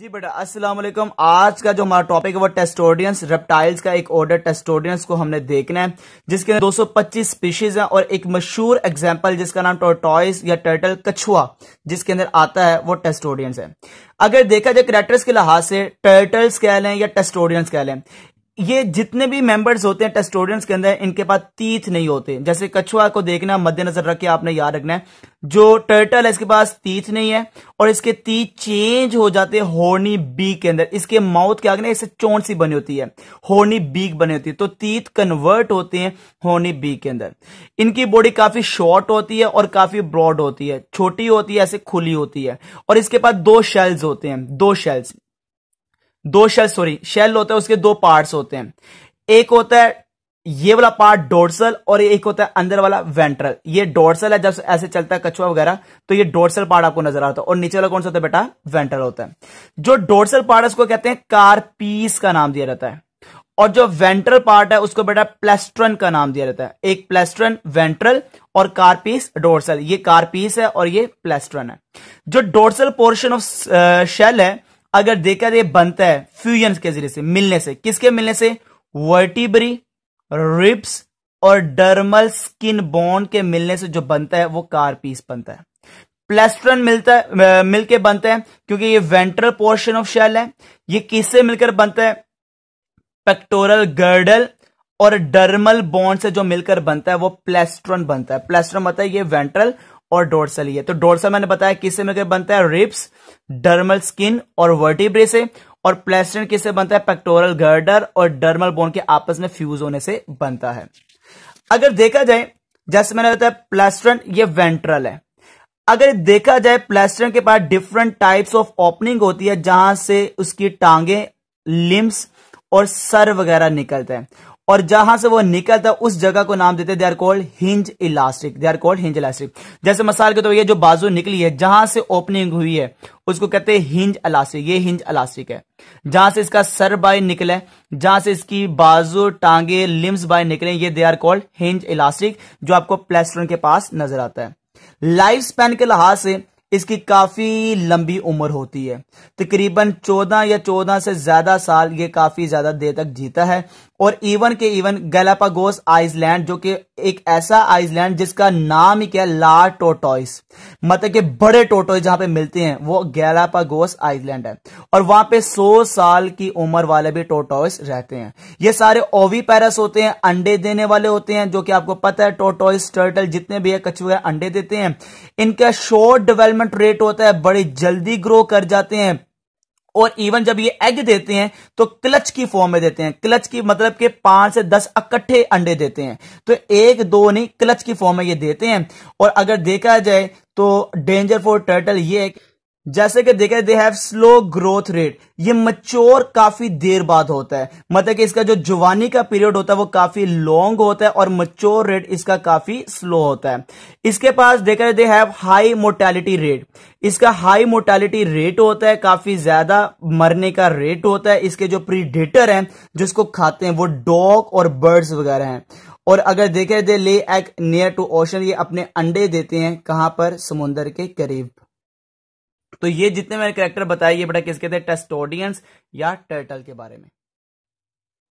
जी बेटा अस्सलाम वालेकुम आज का जो हमारा टॉपिक है वो टेस्टोडियंस रेप्टाइल्स का एक ऑर्डर टेस्टोडियंस को हमने देखना है जिसके अंदर 225 स्पीशीज हैं और एक मशहूर एग्जांपल जिसका नाम टोटॉइस या टर्टल कछुआ जिसके अंदर आता है वो टेस्टोडियंस है अगर देखा जाए करेक्टर्स के लिहाज से टर्टल्स कह लें या टेस्टोडियंस कह लें ये जितने भी मेंबर्स होते हैं टेस्टोरियंस के अंदर इनके पास तीत नहीं होते जैसे कछुआ को देखना मद्देनजर रख के आपने याद रखना है जो टर्टल है इसके पास तीत नहीं है और इसके तीत चेंज हो जाते हैं होर्नी बीक के अंदर इसके माउथ के आगे ना इससे चोट सी बनी होती है होर्नी बीक बनी होती है तो तीत कन्वर्ट होते हैं होर्नी बीक के अंदर इनकी बॉडी काफी शॉर्ट होती है और काफी ब्रॉड होती है छोटी होती है ऐसे खुली होती है और इसके पास दो शेल्स होते हैं दो शेल्स दो शेल सॉरी शेल होता है उसके दो पार्ट्स होते हैं एक होता है ये वाला पार्ट डोर्सल और एक होता है अंदर वाला वेंट्रल ये डोर्सल है जब ऐसे चलता है कछुआ वगैरह तो ये डोर्सल पार्ट आपको नजर आता है और नीचे वाला कौन सा होता है बेटा वेंट्रल होता है जो डोर्सल पार्ट है उसको कहते हैं कारपीस का नाम दिया जाता है और जो वेंट्रल पार्ट है उसको बेटा प्लेस्ट्रन का नाम दिया जाता है एक प्लेस्ट्रन वेंट्रल और कारपीस डोर्सल ये कारपीस है और ये प्लेस्ट्रन है जो डोर्सल पोर्शन ऑफ शेल है अगर देखा ये बनता है फ्यूजन के जरिए से मिलने से किसके मिलने से वर्टिब्री रिप्स और डर्मल स्किन बॉन्ड के मिलने से जो बनता है वो कार पीस बनता है प्लेस्ट्रन मिलता है मिलके बनता है क्योंकि ये वेंट्रल पोर्शन ऑफ शेल है ये किससे मिलकर बनता है पेक्टोरल गर्डल और डर्मल बॉन्ड से जो मिलकर बनता है वो प्लेस्ट्रन बनता है प्लेस्ट्रन मतलब है ये वेंट्रल और डोरसल ही है तो डोरसल मैंने बताया किससे मिलकर बनता है रिप्स डर्मल स्किन और वर्टिब्रे से और प्लेस्टन किससे बनता है पेक्टोरल गर्डर और डर्मल बोन के आपस में फ्यूज होने से बनता है अगर देखा जाए जैसे मैंने बताया प्लेस्टन ये वेंट्रल है अगर देखा जाए प्लेस्टन के पास डिफरेंट टाइप्स ऑफ ओपनिंग होती है जहां से उसकी टांगे लिम्स और सर वगैरह निकलते हैं और जहां से वो निकलता है उस जगह को नाम देते they are called hinge elastic they are called hinge elastic जैसे मसाल के तो ये जो बाजू निकली है जहां से ओपनिंग हुई है उसको कहते हैं हिंज इलास्टिक ये हिंज इलास्टिक है जहां से इसका सर बाय निकले जहां से इसकी बाजू टांगे लिम्स बाय निकले ये they are called hinge elastic जो आपको प्लेस्ट्रन के पास नजर आता है लाइफ स्पैन के लिहाज से इसकी काफी लंबी उम्र होती है तकरीबन 14 या 14 से ज्यादा साल ये काफी ज्यादा देर तक जीता है और इवन के इवन गैलापागोस आइसलैंड जो कि एक ऐसा आइसलैंड जिसका नाम ही क्या ला टोटॉइस मतलब के बड़े टोटॉइस जहां पे मिलते हैं वो गैलापागोस आइसलैंड है और वहां पे 100 साल की उम्र वाले भी टोटॉइस रहते हैं ये सारे ओवी पैरस होते हैं अंडे देने वाले होते हैं जो कि आपको पता है टोटॉइस टर्टल जितने भी है कछुए अंडे देते हैं इनका शॉर्ट डेवलपमेंट रेट होता है बड़ी जल्दी ग्रो कर जाते हैं और इवन जब ये एग देते हैं तो क्लच की फॉर्म में देते हैं क्लच की मतलब के पांच से दस इकट्ठे अंडे देते हैं तो एक दो नहीं क्लच की फॉर्म में ये देते हैं और अगर देखा जाए तो डेंजर फॉर टर्टल ये है जैसे कि देखे they have slow growth rate ये मच्योर काफी देर बाद होता है मतलब कि इसका जो जवानी का पीरियड होता है वो काफी लॉन्ग होता है और मच्योर रेट इसका काफी स्लो होता है इसके पास देखा they have high mortality rate इसका हाई मोर्टेलिटी रेट होता है काफी ज्यादा मरने का रेट होता है इसके जो प्रीडेटर है जिसको खाते हैं वो डॉग और बर्ड्स वगैरह हैं और अगर देखे दे ले एक नियर टू ओशन ये अपने अंडे देते हैं कहां पर समुन्दर के करीब तो ये जितने मैंने करेक्टर बताए ये बेटा किसके थे टेस्टोडियंस या टर्टल के बारे में